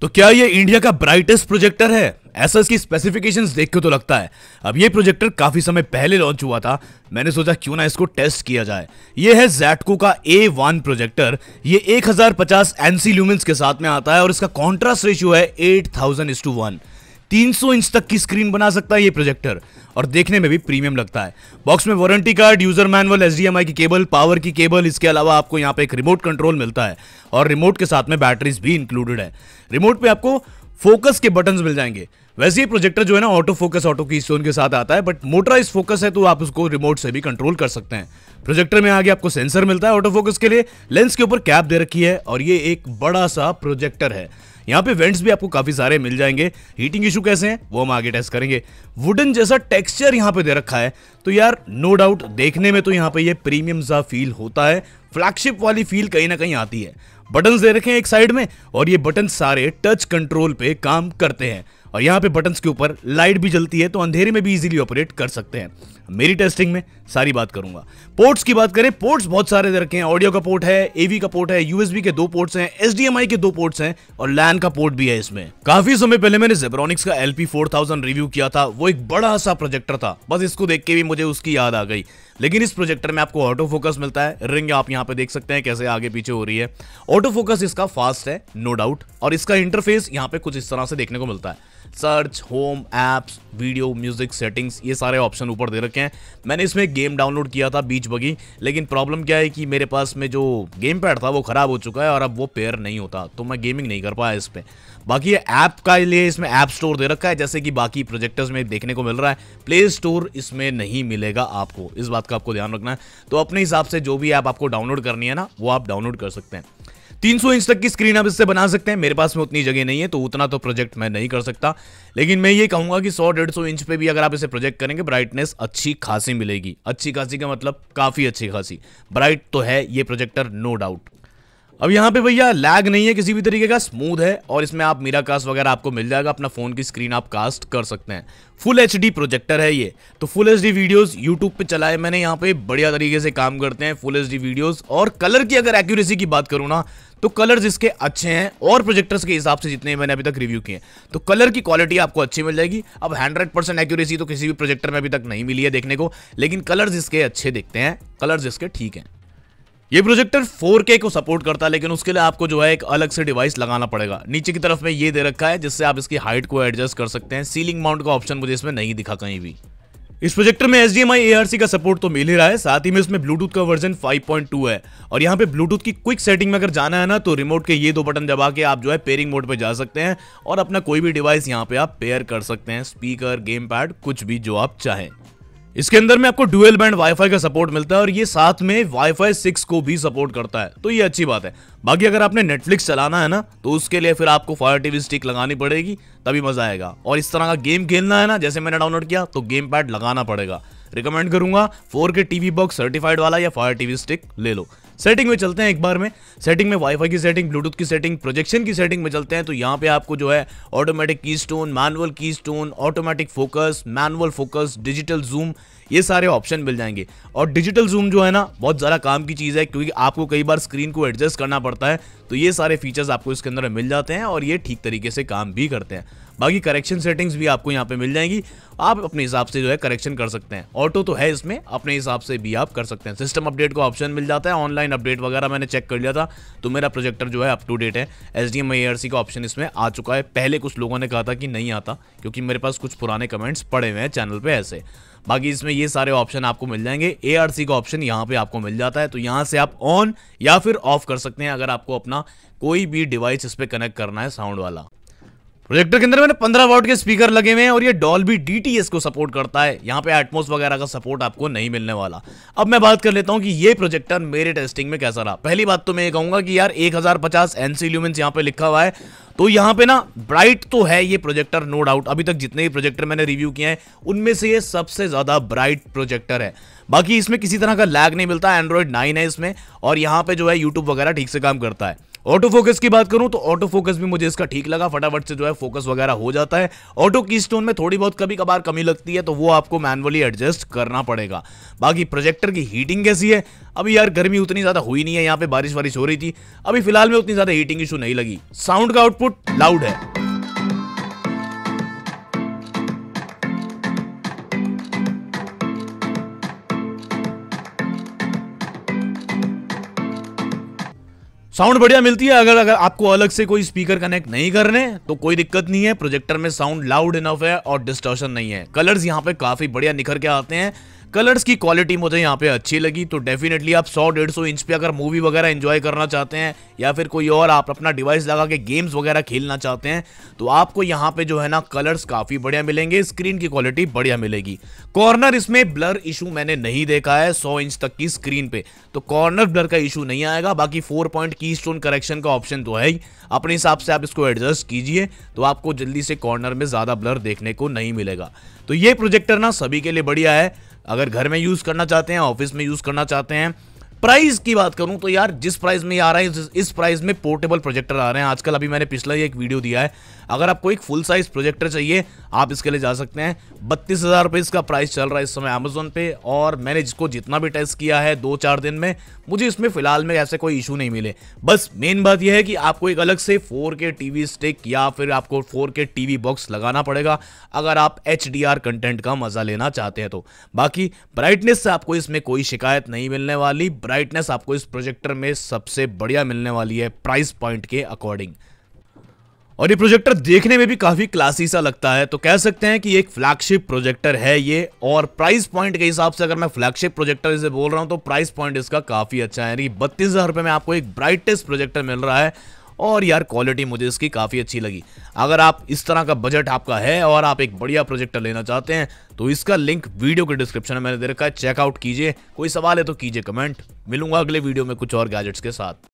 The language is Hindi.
तो क्या ये इंडिया का ब्राइटेस्ट प्रोजेक्टर है ऐसा इसकी स्पेसिफिकेशंस देख के तो लगता है अब ये प्रोजेक्टर काफी समय पहले लॉन्च हुआ था मैंने सोचा क्यों ना इसको टेस्ट किया जाए ये है जैटको का ए वन प्रोजेक्टर ये 1050 एनसी ल्यूमेंस के साथ में आता है और इसका कॉन्ट्रास्ट रेशियो है eight thousand is to one 300 inch तक की स्क्रीन बना सकता है ये प्रोजेक्टर और देखने में भी प्रीमियम लगता है बॉक्स में warranty card user manual H की केबल पावर की केबल इसके अलावा आपको यहाँ पे एक रिमोट कंट्रोल मिलता है और रिमोट के साथ में बैटरीज भी इंक्लूडेड है रिमोट पे आपको फोकस के बटन मिल जाएंगे वैसे ये प्रोजेक्टर जो है ना auto focus auto keystone के साथ आता है बट मोटराइज फोकस है तो आप उसको रिमोट से भी कंट्रोल कर सकते हैं प्रोजेक्टर में आगे आपको सेंसर मिलता है ऑटो फोकस के लिए लेंस के ऊपर कैप दे रखी है और ये एक बड़ा सा प्रोजेक्टर है यहाँ पे वेंट्स भी आपको काफी सारे मिल जाएंगे हीटिंग इशू कैसे हैं वो हम आगे टेस्ट करेंगे वुडन जैसा टेक्सचर यहाँ पे दे रखा है तो यार नो no डाउट देखने में तो यहाँ पे ये प्रीमियम सा फील होता है फ्लैगशिप वाली फील कहीं ना कहीं आती है बटन दे रखे हैं एक साइड में और ये बटन सारे टच कंट्रोल पे काम करते हैं और यहाँ पे बटन के ऊपर लाइट भी जलती है तो अंधेरे में भी इजीली ऑपरेट कर सकते हैं मेरी टेस्टिंग में सारी बात करूंगा पोर्ट्स की बात करें पोर्ट्स बहुत सारे रखे हैं ऑडियो का पोर्ट है एवी का पोर्ट है यूएसबी के दो पोर्ट्स हैं एसडीएमआई के दो पोर्ट्स हैं और लैन का पोर्ट भी है इसमें काफी समय पहले मैंने जेब्रॉनिक्स का एलपी थाउजेंड रिव्यू किया था वो एक बड़ा सा प्रोजेक्टर था बस इसको देख के भी मुझे उसकी याद आ गई लेकिन इस प्रोजेक्टर में आपको ऑटो फोकस मिलता है रिंग आप यहाँ पे देख सकते हैं कैसे आगे पीछे हो रही है ऑटो फोकस इसका फास्ट है नो डाउट और इसका इंटरफेस यहाँ पे कुछ इस तरह से देखने को मिलता है search home apps video music settings ये सारे ऑप्शन ऊपर दे रखे हैं मैंने इसमें गेम डाउनलोड किया था बीच बगी लेकिन प्रॉब्लम क्या है कि मेरे पास में जो गेम पैड था वो ख़राब हो चुका है और अब वो पेयर नहीं होता तो मैं गेमिंग नहीं कर पाया इस पर बाकी ऐप का लिए इसमें ऐप स्टोर दे रखा है जैसे कि बाकी प्रोजेक्टर्स में देखने को मिल रहा है प्ले स्टोर इसमें नहीं मिलेगा आपको इस बात का आपको ध्यान रखना है तो अपने हिसाब से जो भी ऐप आपको डाउनलोड करनी है ना वो आप डाउनलोड कर सकते हैं 300 इंच तक की स्क्रीन आप इससे बना सकते हैं मेरे पास में उतनी जगह नहीं है तो उतना तो प्रोजेक्ट मैं नहीं कर सकता लेकिन मैं ये कहूंगा कि सौ डेढ़ सौ इंच पे भी अगर आप इसे प्रोजेक्ट करेंगे ब्राइटनेस अच्छी खासी मिलेगी अच्छी खासी का मतलब काफ़ी अच्छी खासी ब्राइट तो है ये प्रोजेक्टर नो डाउट अब यहाँ पे भैया लैग नहीं है किसी भी तरीके का स्मूथ है और इसमें आप मीरा कास्ट वगैरह आपको मिल जाएगा अपना फोन की स्क्रीन आप कास्ट कर सकते हैं फुल एच प्रोजेक्टर है ये तो फुल एच वीडियोस यूट्यूब पे चलाए मैंने यहाँ पे बढ़िया तरीके से काम करते हैं फुल एच वीडियोस और कलर की अगर एक्यूरेसी की बात करूँ ना तो कलर्स इसके अच्छे हैं और प्रोजेक्टर्स के हिसाब से जितने मैंने अभी तक रिव्यू किए तो कलर की क्वालिटी आपको अच्छी मिल जाएगी अब हंड्रेड परसेंट एक्यूरेसी तो किसी भी प्रोजेक्टर में अभी तक नहीं मिली है देखने को लेकिन कलर्स इसके अच्छे देखते हैं कलर्स इसके ठीक हैं ये प्रोजेक्टर 4K को सपोर्ट करता है लेकिन उसके लिए आपको जो है एक अलग से डिवाइस लगाना पड़ेगा नीचे की तरफ में ये दे रखा है जिससे आप इसकी हाइट को एडजस्ट कर सकते हैं सीलिंग माउंट का ऑप्शन मुझे इसमें नहीं दिखा कहीं भी इस प्रोजेक्टर में एच डी का सपोर्ट तो मिल ही रहा है साथ ही में इसमें ब्लूटूथ का वर्जन 5.2 है और यहाँ पे ब्लूटूथ की क्विक सेटिंग में अगर जाना है ना तो रिमोट के ये दो बटन दबा के आप जो है पेयरिंग मोड पे जा सकते हैं और अपना कोई भी डिवाइस यहाँ पे आप पेयर कर सकते हैं स्पीकर गेम पैड कुछ भी जो आप चाहें इसके अंदर में आपको डुअल बैंड वाईफाई का सपोर्ट मिलता है और ये साथ में वाईफाई सिक्स को भी सपोर्ट करता है तो ये अच्छी बात है बाकी अगर आपने नेटफ्लिक्स चलाना है ना तो उसके लिए फिर आपको फायर टीवी स्टिक लगानी पड़ेगी तभी मजा आएगा और इस तरह का गेम खेलना है ना जैसे मैंने डाउनलोड किया तो गेम पैड लगाना पड़ेगा रिकमेंड करूंगा फोर के टीवी बॉक्स सर्टिफाइड वाला या फायर टीवी स्टिक ले लो सेटिंग में चलते हैं एक बार में सेटिंग में वाईफाई की सेटिंग ब्लूटूथ की सेटिंग प्रोजेक्शन की सेटिंग में चलते हैं तो यहाँ पे आपको जो है automatic keystone manual keystone automatic focus manual focus digital zoom ये सारे ऑप्शन मिल जाएंगे और डिजिटल जूम जो है ना बहुत ज़्यादा काम की चीज़ है क्योंकि आपको कई बार स्क्रीन को एडजस्ट करना पड़ता है तो ये सारे फीचर्स आपको इसके अंदर मिल जाते हैं और ये ठीक तरीके से काम भी करते हैं बाकी करेक्शन सेटिंग्स भी आपको यहाँ पे मिल जाएंगी आप अपने हिसाब से जो है करेक्शन कर सकते हैं ऑटो तो है इसमें अपने हिसाब से भी आप कर सकते हैं सिस्टम अपडेट का ऑप्शन मिल जाता है ऑनलाइन अपडेट वगैरह मैंने चेक कर लिया था तो मेरा प्रोजेक्टर जो है अप टू डेट है एस डी का ऑप्शन इसमें आ चुका है पहले कुछ लोगों ने कहा था कि नहीं आता क्योंकि मेरे पास कुछ पुराने कमेंट्स पड़े हुए हैं चैनल पर ऐसे बाकी इसमें ये सारे ऑप्शन आपको मिल जाएंगे ए का ऑप्शन यहाँ पे आपको मिल जाता है तो यहाँ से आप ऑन या फिर ऑफ कर सकते हैं अगर आपको अपना कोई भी डिवाइस इस पर कनेक्ट करना है साउंड वाला प्रोजेक्टर के अंदर मैंने 15 वाट के स्पीकर लगे हुए हैं और ये भी डीटीएस को सपोर्ट करता है यहाँ पे एटमोस वगैरह का सपोर्ट आपको नहीं मिलने वाला अब मैं बात कर लेता हूँ कि ये प्रोजेक्टर मेरे टेस्टिंग में कैसा रहा पहली बात तो मैं ये कहूँगा कि यार 1050 हजार पचास एनसी ल्यूमेंस यहाँ पे लिखा हुआ है तो यहाँ पे ना ब्राइट तो है ये प्रोजेक्टर नो डाउट अभी तक जितने भी प्रोजेक्टर मैंने रिव्यू किए हैं उनमें से ये सबसे ज़्यादा ब्राइट प्रोजेक्टर है बाकी इसमें किसी तरह का लैग नहीं मिलता एंड्रॉयड नाइन है इसमें और यहाँ पे जो है यूट्यूब वगैरह ठीक से काम करता है ऑटो फोकस की बात करूं तो ऑटो फोकस भी मुझे इसका ठीक लगा फटाफट से जो है फोकस वगैरह हो जाता है ऑटो की स्टोन में थोड़ी बहुत कभी कभार कमी लगती है तो वो आपको मैनुअली एडजस्ट करना पड़ेगा बाकी प्रोजेक्टर की हीटिंग कैसी है अभी यार गर्मी उतनी ज़्यादा हुई नहीं है यहाँ पे बारिश वारिश हो रही थी अभी फिलहाल में उतनी ज़्यादा हीटिंग इशू नहीं लगी साउंड का आउटपुट लाउड है साउंड बढ़िया मिलती है अगर अगर आपको अलग से कोई स्पीकर कनेक्ट नहीं करने तो कोई दिक्कत नहीं है प्रोजेक्टर में साउंड लाउड इनफ है और डिस्टर्शन नहीं है कलर्स यहाँ पे काफी बढ़िया निखर के आते हैं कलर्स की क्वालिटी मुझे यहाँ पे अच्छी लगी तो डेफिनेटली आप 100 सौ इंच पे अगर मूवी वगैरह एंजॉय करना चाहते हैं या फिर कोई और आप अपना डिवाइस लगा के गेम्स वगैरह खेलना चाहते हैं तो आपको यहाँ पे जो है ना कलर्स काफ़ी बढ़िया मिलेंगे स्क्रीन की क्वालिटी बढ़िया मिलेगी कॉर्नर इसमें ब्लर इशू मैंने नहीं देखा है सौ इंच तक की स्क्रीन पे तो कॉर्नर ब्लर का इशू नहीं आएगा बाकी four point keystone correction का ऑप्शन तो है ही अपने हिसाब से आप इसको एडजस्ट कीजिए तो आपको जल्दी से कॉर्नर में ज़्यादा ब्लर देखने को नहीं मिलेगा तो ये प्रोजेक्टर ना सभी के लिए बढ़िया है अगर घर में यूज़ करना चाहते हैं ऑफिस में यूज़ करना चाहते हैं प्राइस की बात करूं तो यार जिस प्राइस में ये आ रहा है इस प्राइस में पोर्टेबल प्रोजेक्टर आ रहे हैं आजकल अभी मैंने पिछला ही एक वीडियो दिया है अगर आपको एक फुल साइज प्रोजेक्टर चाहिए आप इसके लिए जा सकते हैं बत्तीस हज़ार रुपए इसका प्राइस चल रहा है इस समय अमेजोन पे और मैंने जिसको जितना भी टेस्ट किया है दो चार दिन में मुझे इसमें फिलहाल में ऐसे कोई इशू नहीं मिले बस मेन बात यह है कि आपको एक अलग से फोर के टीवी स्टिक या फिर आपको फोर के टीवी बॉक्स लगाना पड़ेगा अगर आप एच कंटेंट का मजा लेना चाहते हैं तो बाकी ब्राइटनेस से आपको इसमें कोई शिकायत नहीं मिलने वाली ब्राइटनेस आपको इस प्रोजेक्टर में सबसे बढ़िया मिलने वाली है प्राइस पॉइंट के अकॉर्डिंग और ये प्रोजेक्टर देखने में भी काफ़ी क्लासी सा लगता है तो कह सकते हैं कि एक फ्लैगशिप प्रोजेक्टर है ये और प्राइस पॉइंट के हिसाब से अगर मैं फ्लैगशिप प्रोजेक्टर इसे बोल रहा हूं तो प्राइस पॉइंट इसका काफ़ी अच्छा है यानी बत्तीस हज़ार रुपए में आपको एक ब्राइटेस्ट प्रोजेक्टर मिल रहा है और यार क्वालिटी मुझे इसकी काफ़ी अच्छी लगी अगर आप इस तरह का बजट आपका है और आप एक बढ़िया प्रोजेक्टर लेना चाहते हैं तो इसका लिंक वीडियो के डिस्क्रिप्शन में मैंने दे रखा है चेकआउट कीजिए कोई सवाल है तो कीजिए कमेंट मिलूंगा अगले वीडियो में कुछ और गैजेट्स के साथ